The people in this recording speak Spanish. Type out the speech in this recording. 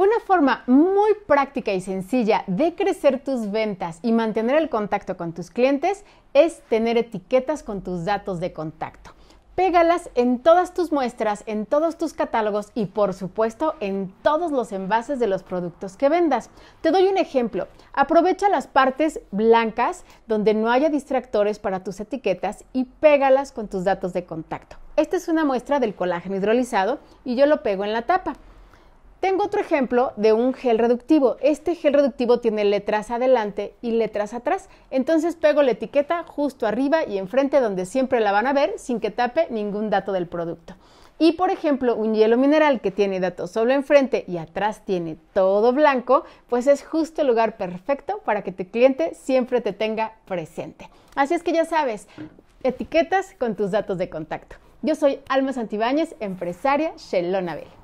Una forma muy práctica y sencilla de crecer tus ventas y mantener el contacto con tus clientes es tener etiquetas con tus datos de contacto. Pégalas en todas tus muestras, en todos tus catálogos y por supuesto en todos los envases de los productos que vendas. Te doy un ejemplo. Aprovecha las partes blancas donde no haya distractores para tus etiquetas y pégalas con tus datos de contacto. Esta es una muestra del colágeno hidrolizado y yo lo pego en la tapa. Tengo otro ejemplo de un gel reductivo. Este gel reductivo tiene letras adelante y letras atrás, entonces pego la etiqueta justo arriba y enfrente donde siempre la van a ver sin que tape ningún dato del producto. Y por ejemplo, un hielo mineral que tiene datos solo enfrente y atrás tiene todo blanco, pues es justo el lugar perfecto para que tu cliente siempre te tenga presente. Así es que ya sabes, etiquetas con tus datos de contacto. Yo soy Alma Santibáñez, empresaria Shelona Bell.